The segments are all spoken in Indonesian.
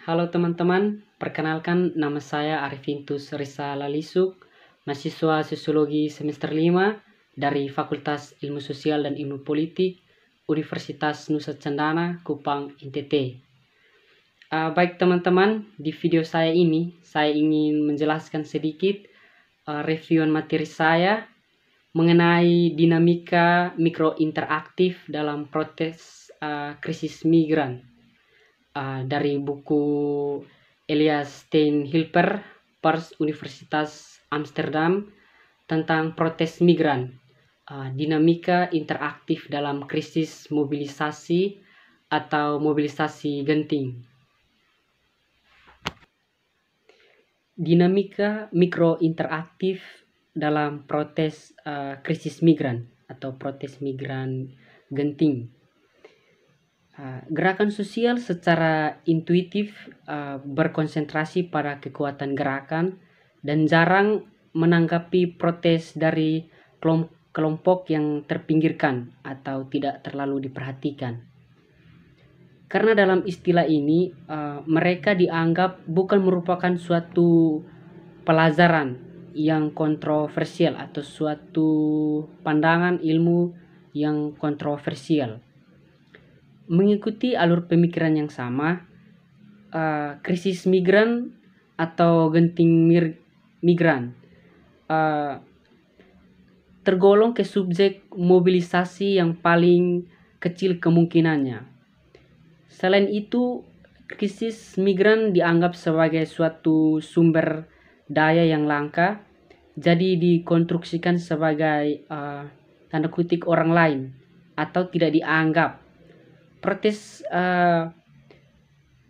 Halo teman-teman, perkenalkan nama saya Arifintus Risa Lalisuk, mahasiswa Sosiologi semester 5 dari Fakultas Ilmu Sosial dan Ilmu Politik Universitas Nusa Cendana, Kupang, NTT. Uh, ah, baik teman-teman, di video saya ini saya ingin menjelaskan sedikit uh, ah, reviewan materi saya mengenai dinamika mikrointeraktif dalam protes uh, ah, krisis migran. Ah, dari buku Elias Stein Hilper Pers Universitas Amsterdam tentang protes migran, uh, dinamika interaktif dalam krisis mobilisasi atau mobilisasi genting. Dinamika mikro interaktif dalam protes uh, krisis migran atau protes migran genting Eh, gerakan sosial secara intuitif uh, berkonsentrasi pada kekuatan gerakan dan jarang menanggapi protes dari kelompok yang terpinggirkan atau tidak terlalu diperhatikan. Karena dalam istilah ini, uh, mereka dianggap bukan merupakan suatu pelajaran yang kontroversial atau suatu pandangan ilmu yang kontroversial mengikuti alur pemikiran yang sama, uh, krisis migran atau genting migran uh, tergolong ke subjek mobilisasi yang paling kecil kemungkinannya. Selain itu, krisis migran dianggap sebagai suatu sumber daya yang langka, jadi dikonstruksikan sebagai uh, tanda kutip orang lain atau tidak dianggap protes uh,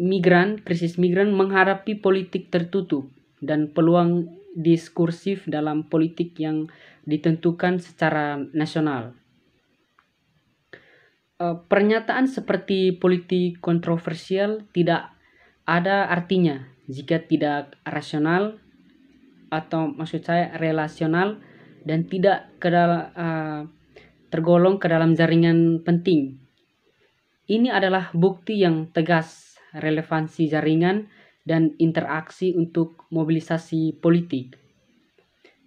migran, krisis migran menghadapi politik tertutup dan peluang diskursif dalam politik yang ditentukan secara nasional. Uh, pernyataan seperti politik kontroversial tidak ada artinya jika tidak rasional atau maksud saya relasional dan tidak ke dalam, uh, eh, tergolong ke dalam jaringan penting ini adalah bukti yang tegas relevansi jaringan dan interaksi untuk mobilisasi politik.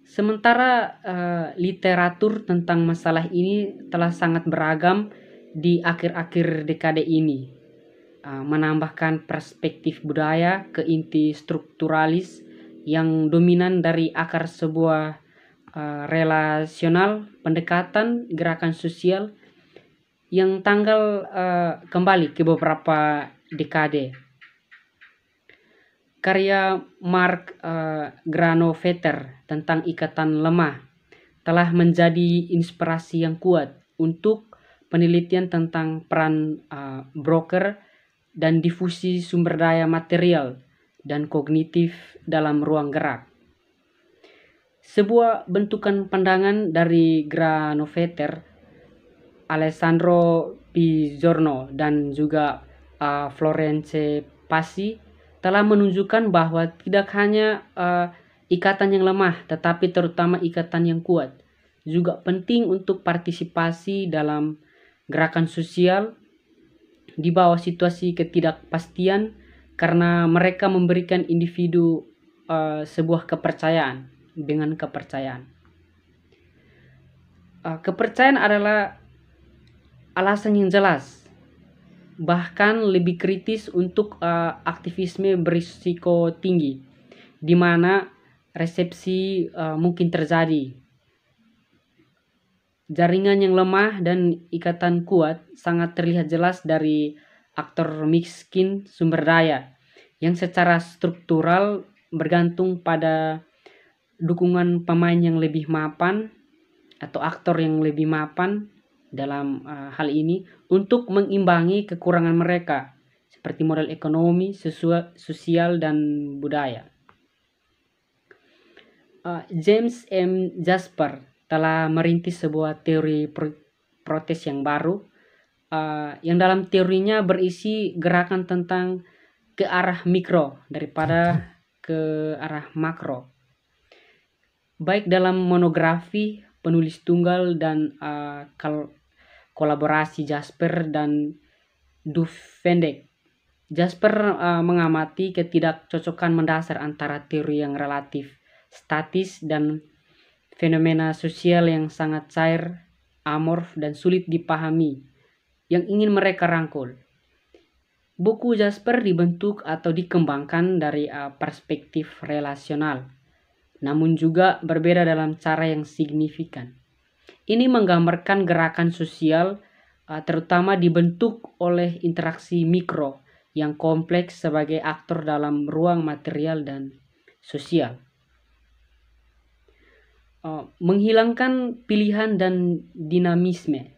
Sementara uh, literatur tentang masalah ini telah sangat beragam di akhir-akhir dekade ini, uh, menambahkan perspektif budaya ke inti strukturalis yang dominan dari akar sebuah uh, relasional, pendekatan, gerakan sosial, yang tanggal uh, kembali ke beberapa dekade. Karya Mark uh, eh, Granovetter tentang ikatan lemah telah menjadi inspirasi yang kuat untuk penelitian tentang peran uh, broker dan difusi sumber daya material dan kognitif dalam ruang gerak. Sebuah bentukan pandangan dari Granovetter Alessandro Pizzorno dan juga uh, Florence Passi telah menunjukkan bahwa tidak hanya uh, ikatan yang lemah, tetapi terutama ikatan yang kuat. Juga penting untuk partisipasi dalam gerakan sosial di bawah situasi ketidakpastian karena mereka memberikan individu uh, sebuah kepercayaan dengan kepercayaan. Uh, kepercayaan adalah alasan yang jelas, bahkan lebih kritis untuk uh, aktivisme berisiko tinggi, di mana resepsi uh, mungkin terjadi. Jaringan yang lemah dan ikatan kuat sangat terlihat jelas dari aktor miskin sumber daya yang secara struktural bergantung pada dukungan pemain yang lebih mapan atau aktor yang lebih mapan dalam uh, hal ini untuk mengimbangi kekurangan mereka seperti modal ekonomi, sesuai, sosial dan budaya. Uh, James M. Jasper telah merintis sebuah teori pro protes yang baru uh, yang dalam teorinya berisi gerakan tentang ke arah mikro daripada ke arah makro. Baik dalam monografi penulis tunggal dan uh, kolaborasi Jasper dan Dufendek. Jasper uh, mengamati ketidakcocokan mendasar antara teori yang relatif statis dan fenomena sosial yang sangat cair, amorf, dan sulit dipahami yang ingin mereka rangkul. Buku Jasper dibentuk atau dikembangkan dari uh, perspektif relasional namun juga berbeda dalam cara yang signifikan. Ini menggambarkan gerakan sosial, eh, terutama dibentuk oleh interaksi mikro yang kompleks sebagai aktor dalam ruang material dan sosial. Eh, menghilangkan pilihan dan dinamisme,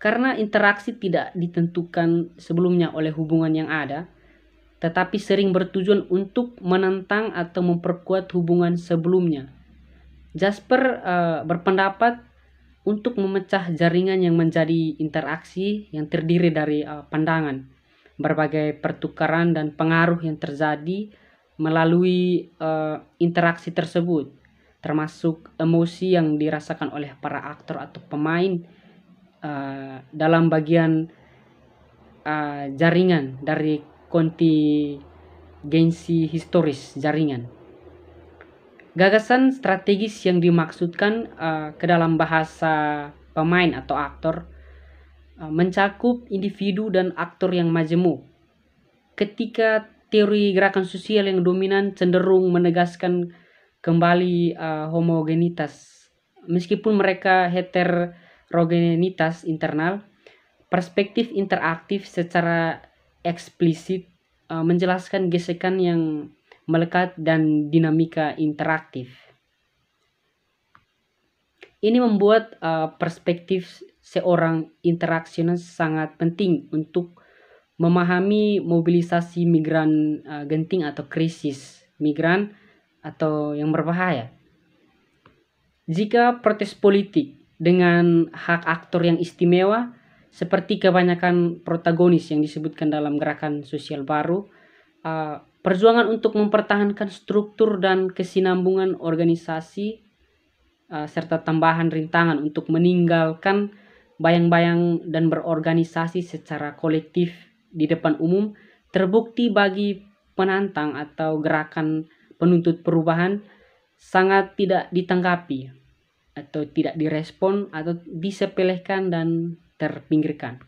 karena interaksi tidak ditentukan sebelumnya oleh hubungan yang ada tetapi sering bertujuan untuk menentang atau memperkuat hubungan sebelumnya. Jasper uh, berpendapat untuk memecah jaringan yang menjadi interaksi yang terdiri dari uh, pandangan, berbagai pertukaran dan pengaruh yang terjadi melalui uh, interaksi tersebut, termasuk emosi yang dirasakan oleh para aktor atau pemain uh, dalam bagian uh, jaringan dari kontingensi historis jaringan. Gagasan strategis yang dimaksudkan uh, ke dalam bahasa pemain atau aktor uh, mencakup individu dan aktor yang majemuk. Ketika teori gerakan sosial yang dominan cenderung menegaskan kembali uh, homogenitas. Meskipun mereka heterogenitas internal, perspektif interaktif secara eksplisit uh, menjelaskan gesekan yang melekat dan dinamika interaktif. Ini membuat uh, perspektif seorang interaksional sangat penting untuk memahami mobilisasi migran uh, genting atau krisis migran atau yang berbahaya. Jika protes politik dengan hak aktor yang istimewa seperti kebanyakan protagonis yang disebutkan dalam gerakan sosial baru, uh, perjuangan untuk mempertahankan struktur dan kesinambungan organisasi uh, serta tambahan rintangan untuk meninggalkan bayang-bayang dan berorganisasi secara kolektif di depan umum terbukti bagi penantang atau gerakan penuntut perubahan sangat tidak ditanggapi atau tidak direspon atau disepelekan dan terpinggirkan.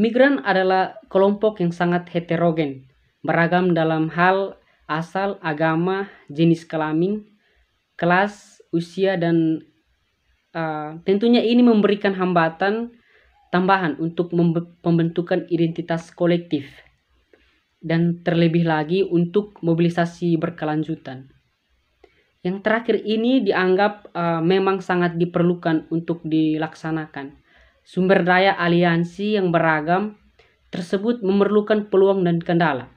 Migran adalah kelompok yang sangat heterogen, beragam dalam hal asal, agama, jenis kelamin, kelas, usia, dan uh, tentunya ini memberikan hambatan tambahan untuk pembentukan identitas kolektif dan terlebih lagi untuk mobilisasi berkelanjutan. Yang terakhir ini dianggap uh, memang sangat diperlukan untuk dilaksanakan. Sumber daya aliansi yang beragam tersebut memerlukan peluang dan kendala.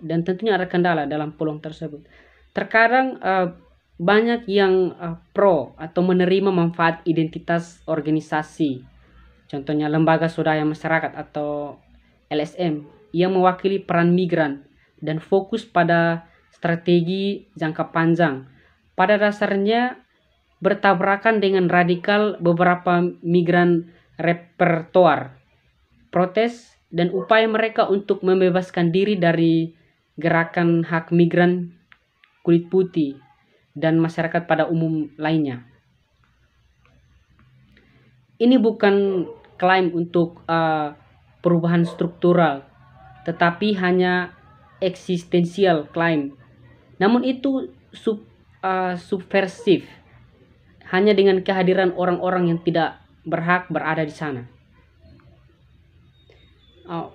Dan tentunya ada kendala dalam peluang tersebut. Terkadang uh, banyak yang uh, pro atau menerima manfaat identitas organisasi. Contohnya lembaga swadaya masyarakat atau LSM yang mewakili peran migran dan fokus pada strategi jangka panjang. Pada dasarnya bertabrakan dengan radikal beberapa migran repertoar, protes, dan upaya mereka untuk membebaskan diri dari gerakan hak migran kulit putih dan masyarakat pada umum lainnya. Ini bukan klaim untuk uh, perubahan struktural, tetapi hanya eksistensial klaim namun itu sub, uh, subversif hanya dengan kehadiran orang-orang yang tidak berhak berada di sana. Uh,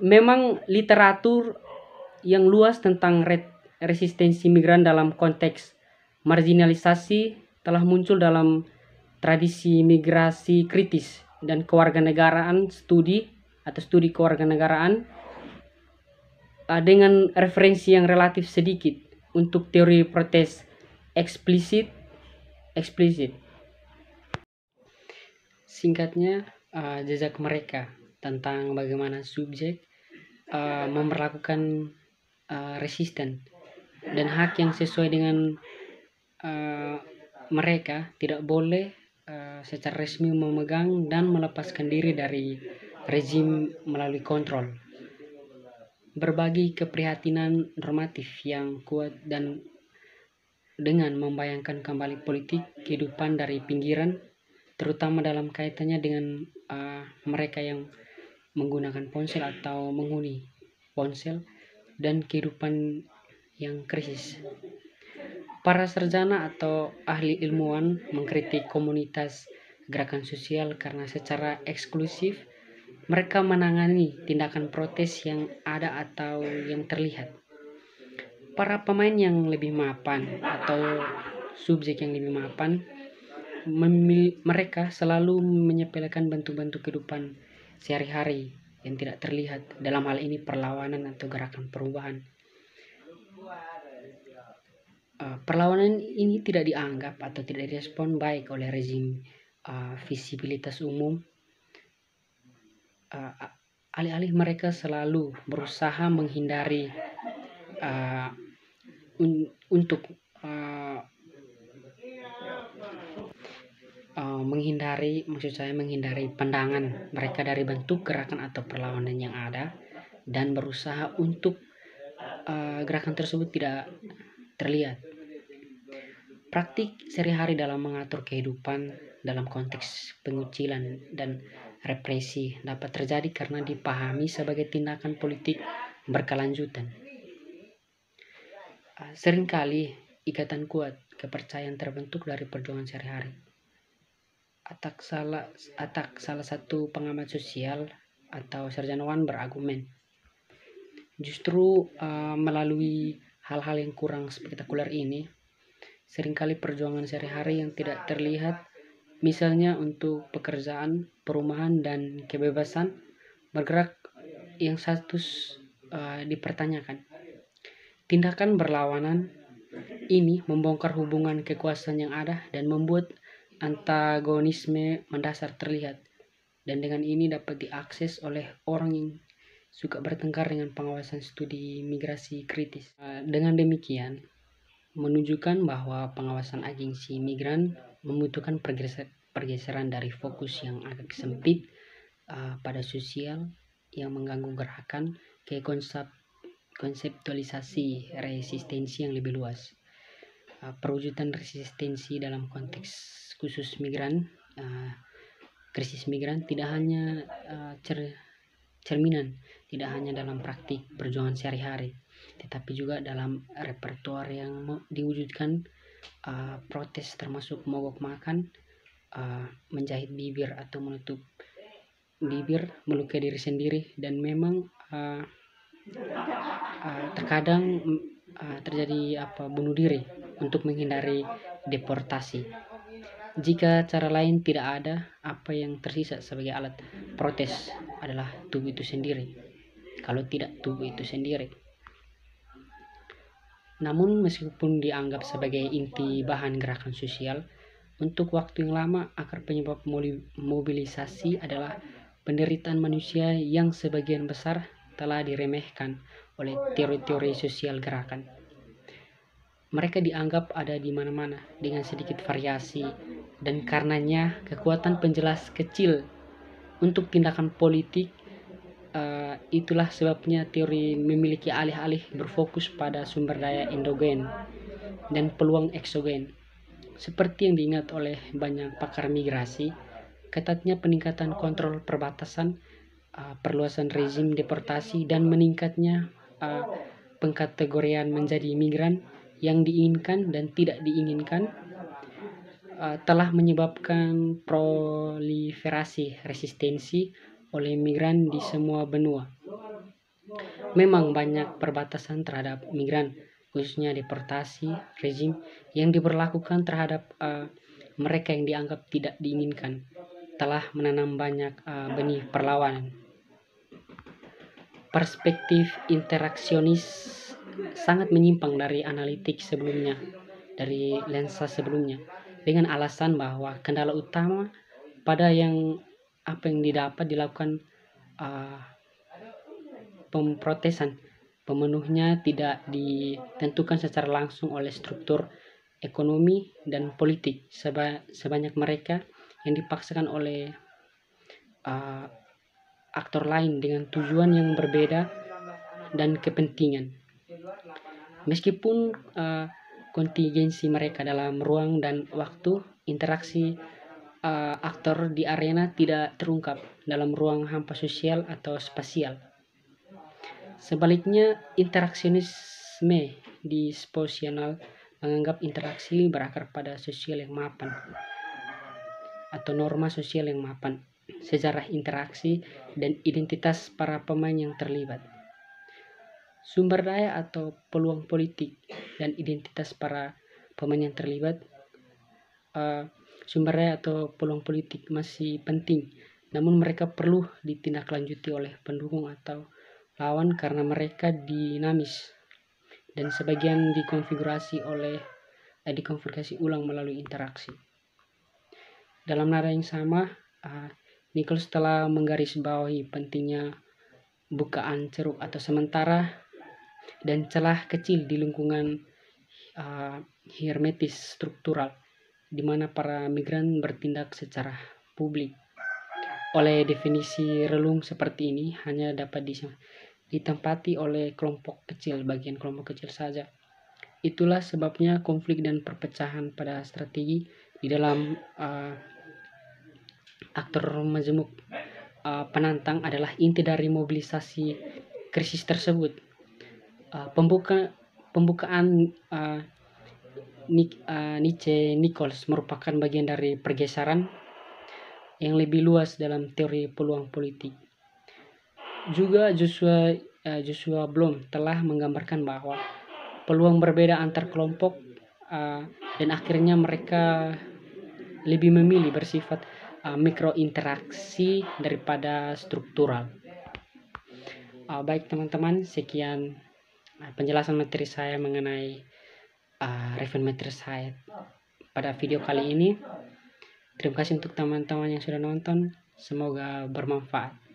memang literatur yang luas tentang resistensi migran dalam konteks marginalisasi telah muncul dalam tradisi migrasi kritis dan kewarganegaraan studi atau studi kewarganegaraan uh, dengan referensi yang relatif sedikit untuk teori protes eksplisit eksplisit singkatnya uh, jejak mereka tentang bagaimana subjek uh, memperlakukan uh, resisten dan hak yang sesuai dengan uh, mereka tidak boleh uh, secara resmi memegang dan melepaskan diri dari rezim melalui kontrol berbagi keprihatinan normatif yang kuat dan dengan membayangkan kembali politik kehidupan dari pinggiran, terutama dalam kaitannya dengan uh, mereka yang menggunakan ponsel atau menghuni ponsel dan kehidupan yang krisis. Para sarjana atau ahli ilmuwan mengkritik komunitas gerakan sosial karena secara eksklusif mereka menangani tindakan protes yang ada atau yang terlihat. Para pemain yang lebih mapan atau subjek yang lebih mapan, mereka selalu menyepelekan bentuk-bentuk kehidupan sehari-hari yang tidak terlihat. Dalam hal ini perlawanan atau gerakan perubahan. Eh, perlawanan ini tidak dianggap atau tidak direspon baik oleh rezim uh, visibilitas umum uh, alih-alih mereka selalu berusaha menghindari uh, un untuk uh, uh, menghindari maksud saya menghindari pandangan mereka dari bentuk gerakan atau perlawanan yang ada dan berusaha untuk uh, gerakan tersebut tidak terlihat praktik sehari-hari dalam mengatur kehidupan dalam konteks pengucilan dan represi dapat terjadi karena dipahami sebagai tindakan politik berkelanjutan. Ah, seringkali ikatan kuat kepercayaan terbentuk dari perjuangan sehari-hari. Atak salah, atak salah satu pengamat sosial atau sarjanawan berargumen. Justru uh, melalui hal-hal yang kurang spektakuler ini, seringkali perjuangan sehari-hari yang tidak terlihat misalnya untuk pekerjaan, perumahan, dan kebebasan bergerak yang satu uh, dipertanyakan. Tindakan berlawanan ini membongkar hubungan kekuasaan yang ada dan membuat antagonisme mendasar terlihat. Dan dengan ini dapat diakses oleh orang yang suka bertengkar dengan pengawasan studi migrasi kritis. Eh, dengan demikian, menunjukkan bahwa pengawasan agensi migran membutuhkan pergeseran dari fokus yang agak sempit uh, pada sosial yang mengganggu gerakan ke konsep konseptualisasi resistensi yang lebih luas. Uh, perwujudan resistensi dalam konteks khusus migran, uh, krisis migran tidak hanya uh, cer cerminan, tidak hanya dalam praktik perjuangan sehari-hari, tetapi juga dalam repertoar yang diwujudkan uh, protes termasuk mogok makan uh, menjahit bibir atau menutup bibir melukai diri sendiri dan memang uh, uh, terkadang uh, terjadi apa bunuh diri untuk menghindari deportasi jika cara lain tidak ada, apa yang tersisa sebagai alat protes adalah tubuh itu sendiri. Kalau tidak tubuh itu sendiri. Namun meskipun dianggap sebagai inti bahan gerakan sosial, untuk waktu yang lama akar penyebab mobilisasi adalah penderitaan manusia yang sebagian besar telah diremehkan oleh teori-teori sosial gerakan. Mereka dianggap ada di mana-mana dengan sedikit variasi dan karenanya kekuatan penjelas kecil untuk tindakan politik Eh, itulah sebabnya teori memiliki alih-alih berfokus pada sumber daya endogen dan peluang eksogen. Seperti yang diingat oleh banyak pakar migrasi, ketatnya peningkatan kontrol perbatasan, uh, perluasan rezim deportasi, dan meningkatnya uh, pengkategorian menjadi migran yang diinginkan dan tidak diinginkan telah menyebabkan proliferasi resistensi oleh migran di semua benua. Memang banyak perbatasan terhadap migran, khususnya deportasi rezim yang diberlakukan terhadap uh, mereka yang dianggap tidak diinginkan, telah menanam banyak uh, benih perlawanan. Perspektif interaksionis sangat menyimpang dari analitik sebelumnya, dari lensa sebelumnya, dengan alasan bahwa kendala utama pada yang apa yang didapat dilakukan uh, pemprotesan pemenuhnya tidak ditentukan secara langsung oleh struktur ekonomi dan politik seba sebanyak mereka yang dipaksakan oleh uh, aktor lain dengan tujuan yang berbeda dan kepentingan meskipun uh, kontingensi mereka dalam ruang dan waktu interaksi uh, aktor di arena tidak terungkap dalam ruang hampa sosial atau spasial. Sebaliknya, interaksionisme di disposisional menganggap interaksi berakar pada sosial yang mapan atau norma sosial yang mapan, sejarah interaksi, dan identitas para pemain yang terlibat. Sumber daya atau peluang politik dan identitas para pemain yang terlibat uh, sumbernya atau peluang politik masih penting, namun mereka perlu ditindaklanjuti oleh pendukung atau lawan karena mereka dinamis dan sebagian dikonfigurasi oleh eh, dikonfigurasi ulang melalui interaksi. Dalam nada yang sama, uh, Nichols telah menggarisbawahi pentingnya bukaan ceruk atau sementara dan celah kecil di lingkungan uh, hermetis struktural di mana para migran bertindak secara publik. Oleh definisi relung seperti ini hanya dapat ditempati oleh kelompok kecil, bagian kelompok kecil saja. Itulah sebabnya konflik dan perpecahan pada strategi di dalam uh, aktor majemuk uh, penantang adalah inti dari mobilisasi krisis tersebut. Uh, pembuka pembukaan uh, Nick, uh, Nietzsche Nichols merupakan bagian dari pergeseran yang lebih luas dalam teori peluang politik. Juga Joshua uh, Joshua Bloom telah menggambarkan bahwa peluang berbeda antar kelompok uh, dan akhirnya mereka lebih memilih bersifat uh, mikrointeraksi daripada struktural. Uh, baik teman-teman, sekian penjelasan materi saya mengenai Eh, Revenue Raven oh. pada video kali ini terima kasih untuk teman-teman yang sudah nonton semoga bermanfaat